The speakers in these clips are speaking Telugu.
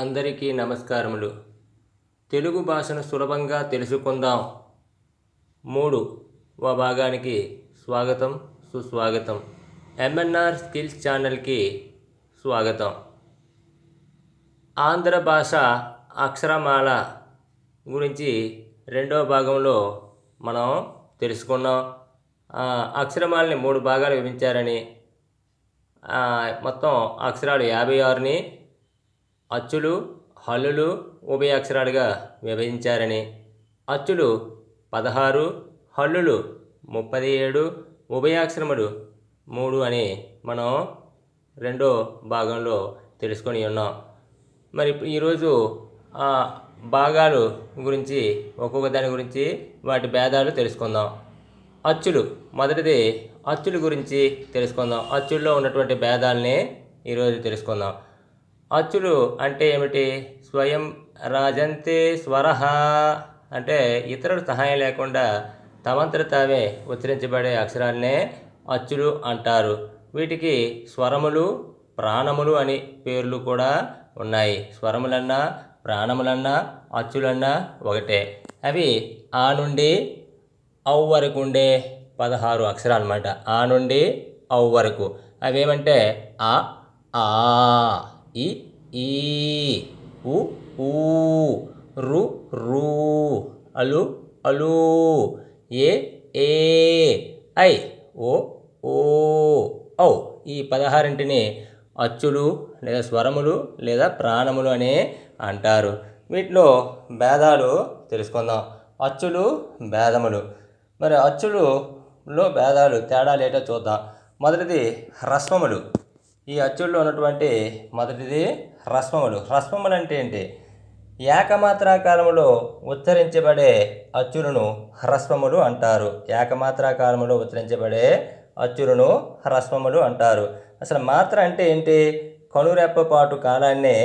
అందరికీ నమస్కారములు తెలుగు భాషను సులభంగా తెలుసుకుందాం మూడు వ భాగానికి స్వాగతం సుస్వాగతం ఎంఎన్ఆర్ స్కిల్స్ ఛానల్కి స్వాగతం ఆంధ్ర భాష అక్షరమాల గురించి రెండవ భాగంలో మనం తెలుసుకున్నాం అక్షరమాలని మూడు భాగాలు విభించారని మొత్తం అక్షరాలు యాభై ఆరుని అచ్చులు హల్లులు ఉభయ అక్షరాలుగా విభజించారని అచ్చులు పదహారు హల్లులు ముప్పది ఏడు ఉభయాక్షరములు మూడు అని మనం రెండో భాగంలో తెలుసుకొని ఉన్నాం మరి ఈరోజు ఆ భాగాలు గురించి ఒక్కొక్క దాని గురించి వాటి భేదాలు తెలుసుకుందాం అచ్చులు మొదటిది అచ్చుల గురించి తెలుసుకుందాం అచ్చుల్లో ఉన్నటువంటి భేదాలని ఈరోజు తెలుసుకుందాం అచ్చులు అంటే ఏమిటి స్వయం రాజంతే స్వర అంటే ఇతరుల సహాయం లేకుండా తమంతట తావే ఉచ్చరించబడే అక్షరాలనే అచ్చులు అంటారు వీటికి స్వరములు ప్రాణములు అని పేర్లు కూడా ఉన్నాయి స్వరములన్నా ప్రాణములన్నా అచ్చులన్నా ఒకటే అవి ఆ నుండి ఔ వరకు ఉండే పదహారు అక్షరాలు అనమాట ఆ నుండి ఔ వరకు అవేమంటే ఆ ఆ ఈ ఈ ఉ ఊ రు రు అలు అలు ఏ ఏ ఐ ఓ ఓ ఔ ఈ పదహారింటిని అచ్చులు లేదా స్వరములు లేదా ప్రాణములు అని అంటారు వీటిలో భేదాలు తెలుసుకుందాం అచ్చులు భేదములు మరి అచ్చులులో భేదాలు తేడా లేట చూద్దాం మొదటిది హ్రస్వములు ఈ అచ్చుల్లో ఉన్నటువంటి మొదటిది రస్మములు రస్మములు అంటే ఏంటి ఏకమాత్రా కాలంలో ఉచ్చరించబడే అచ్చులను హ్రస్వములు అంటారు ఏకమాత్రా కాలంలో ఉచ్చరించబడే అచ్చులను హ్రస్వములు అంటారు అసలు మాత్ర అంటే ఏంటి కనురెప్పపాటు కాలాన్నే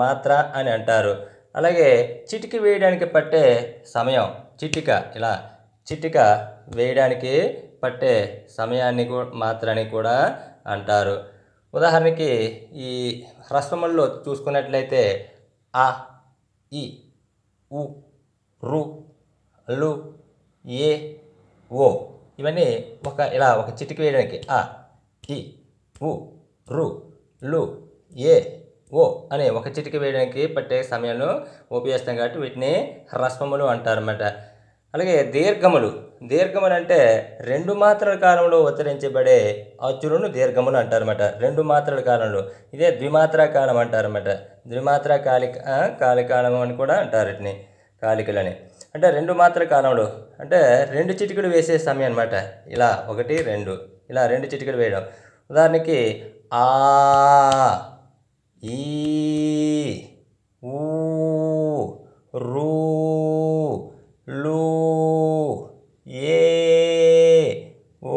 మాత్ర అని అంటారు అలాగే చిటికి వేయడానికి పట్టే సమయం చిటిక ఇలా చిటిక వేయడానికి పట్టే సమయాన్ని మాత్రని కూడా అంటారు ఉదాహరణకి ఈ హ్రస్వముల్లో చూసుకున్నట్లయితే ఆ ఈ ఉ రు లు ఏ ఓ ఇవన్నీ ఒక ఇలా ఒక చిటికి వేయడానికి ఆ ఇ ఉ రు లు ఏ ఓ అనే ఒక చిటికి వేయడానికి పట్టే సమయంలో ఉపయోగిస్తాం కాబట్టి వీటిని హ్రస్వములు అంటారు అన్నమాట అలాగే దీర్ఘములు దీర్ఘములు అంటే రెండు మాత్రల కాలంలో ఉత్తరించబడే అచ్చులను దీర్ఘములు అంటారన్నమాట రెండు మాత్రల కాలంలో ఇదే ద్విమాత్రా కాలం అంటారన్నమాట ద్విమాత్రా కాలిక కాలికాలం అని కూడా అంటారు వీటిని కాలికలని అంటే రెండు మాత్రల కాలంలో అంటే రెండు చిటికలు వేసే సమయం అనమాట ఇలా ఒకటి రెండు ఇలా రెండు చిటికలు వేయడం ఉదాహరణకి ఆ ఈ ఊ రూ ఏ ఓ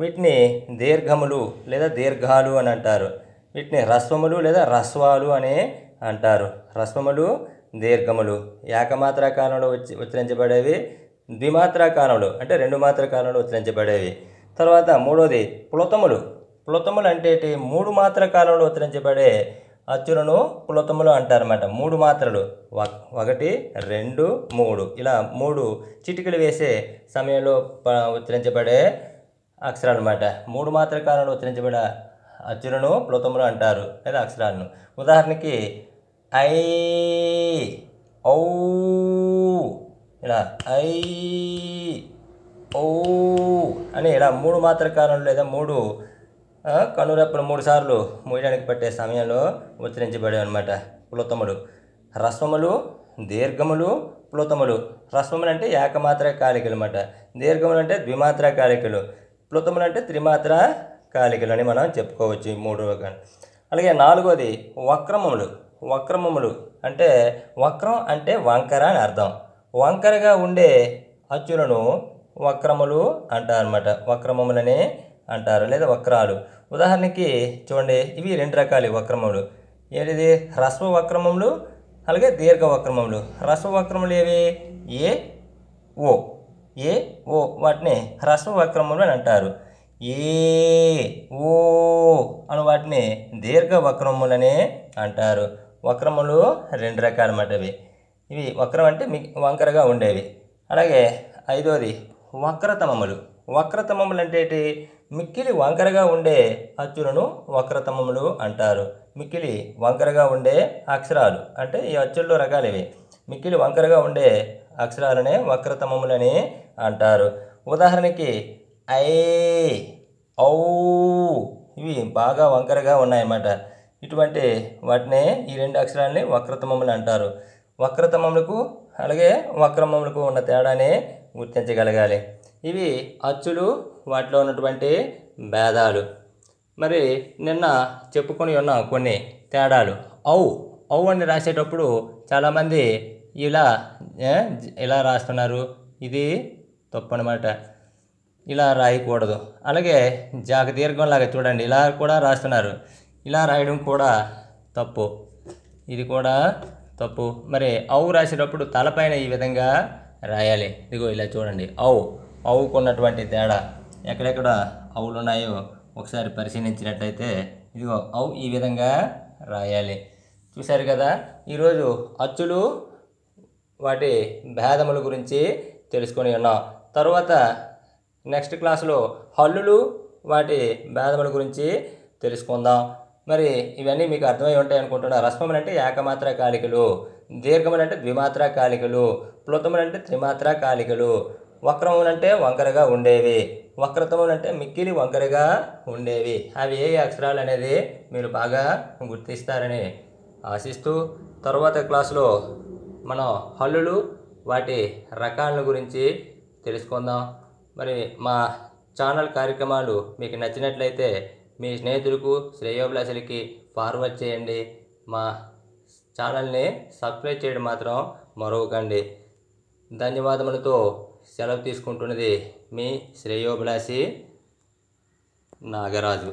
వీటిని దీర్ఘములు లేదా దీర్ఘాలు అని అంటారు వీటిని రస్వములు లేదా రస్వాలు అనే అంటారు రస్వములు దీర్ఘములు ఏకమాత్రా కాలంలో వచ్చి ఉచ్చరించబడేవి ద్విమాత్ర కాలంలో అంటే రెండు మాత్ర కాలంలో ఉచ్చరించబడేవి తర్వాత మూడోది ప్లుతములు ప్లుతములు అంటే మూడు మాత్ర కాలంలో ఉచ్చరించబడే అచ్చులను పులతములు అంటారన్నమాట మూడు మాత్రలు ఒకటి రెండు మూడు ఇలా మూడు చిటికలు వేసే సమయంలో ఉచ్చరించబడే అక్షరాలు అన్నమాట మూడు కాలంలో ఉచ్చరించబడే అచ్చులను పులతములు అంటారు లేదా అక్షరాలను ఉదాహరణకి ఐ ఔ ఇలా ఐ ఓ అని ఇలా మూడు మాత్ర కాలంలో లేదా మూడు మూడు మూడుసార్లు మూయడానికి పట్టే సమయంలో ఉచ్చరించబడే అనమాట పులోత్తముడు రస్వములు దీర్ఘములు ప్లుతములు రస్వములు అంటే ఏకమాత్ర కాలికలు అనమాట దీర్ఘములు అంటే ద్విమాత్ర కాలికలు ప్లుతములు అంటే త్రిమాత్ర కాలికలు అని మనం చెప్పుకోవచ్చు మూడు అలాగే నాలుగోది వక్రమములు వక్రమములు అంటే వక్రం అంటే వంకర అని అర్థం వంకరగా ఉండే అచ్చులను వక్రములు అంటారు అనమాట వక్రమములని అంటారు లేదా వక్రాలు ఉదాహరణకి చూడండి ఇవి రెండు రకాలు వక్రములు ఏంటిది హ్రస్వ వక్రమములు అలాగే దీర్ఘ వక్రమములు హ్రస్వ వక్రములు ఏవి ఏ ఓ ఏ ఓ వాటిని హ్రస్వ వక్రములు అని అంటారు ఏ ఓ అని వాటిని దీర్ఘ వక్రములనే అంటారు వక్రములు రెండు రకాలు అన్నమాట ఇవి ఇవి వక్రం అంటే వంకరగా ఉండేవి అలాగే ఐదోది వక్రతమములు వక్రతమములు అంటే మిక్కిలి వంకరగా ఉండే అచ్చులను వక్రతమములు అంటారు మిక్కిలి వంకరగా ఉండే అక్షరాలు అంటే ఈ అచ్చుల్లో రకాలు ఇవి మిక్కిలి వంకరగా ఉండే అక్షరాలనే వక్రతమములని అంటారు ఉదాహరణకి ఐ ఔ ఇవి బాగా వంకరగా ఉన్నాయన్నమాట ఇటువంటి వాటినే ఈ రెండు అక్షరాలని వక్రతమములు అంటారు వక్రతమములకు అలాగే వక్రమములకు ఉన్న తేడానే గుర్తించగలగాలి ఇవి అచ్చులు వాటిలో ఉన్నటువంటి భేదాలు మరి నిన్న చెప్పుకొని ఉన్న కొన్ని తేడాలు ఔ ఔ అని రాసేటప్పుడు చాలామంది ఇలా ఇలా రాస్తున్నారు ఇది తప్పనమాట ఇలా రాయకూడదు అలాగే లాగా చూడండి ఇలా కూడా రాస్తున్నారు ఇలా రాయడం కూడా తప్పు ఇది కూడా తప్పు మరి ఔ రాసేటప్పుడు తలపైన ఈ విధంగా రాయాలి ఇదిగో ఇలా చూడండి ఔ ఆవుకున్నటువంటి తేడా ఎక్కడెక్కడ ఆవులు ఉన్నాయో ఒకసారి పరిశీలించినట్లయితే ఇదిగో అవు ఈ విధంగా రాయాలి చూశారు కదా ఈరోజు అచ్చులు వాటి భేదముల గురించి తెలుసుకొని ఉన్నాం తర్వాత నెక్స్ట్ క్లాసులో హల్లులు వాటి భేదముల గురించి తెలుసుకుందాం మరి ఇవన్నీ మీకు అర్థమై ఉంటాయి అనుకుంటున్నా రస్మములు అంటే ఏకమాత్ర కాలికలు దీర్ఘములు అంటే ద్విమాత్ర కాలికలు ప్లుతములు అంటే త్రిమాత్ర కాలికలు వక్రములంటే వంకరగా ఉండేవి వక్రతములంటే మిక్కిలి వంకరగా ఉండేవి అవి ఏ అక్షరాలు అనేది మీరు బాగా గుర్తిస్తారని ఆశిస్తూ తర్వాత క్లాసులో మనం హల్లులు వాటి రకాలను గురించి తెలుసుకుందాం మరి మా ఛానల్ కార్యక్రమాలు మీకు నచ్చినట్లయితే మీ స్నేహితులకు శ్రేయోభిలాషులకి ఫార్వర్డ్ చేయండి మా ఛానల్ని సబ్స్క్రైబ్ చేయడం మాత్రం మరొకండి ధన్యవాదములతో సెలవు తీసుకుంటున్నది మీ శ్రేయోభిలాషి నాగరాజు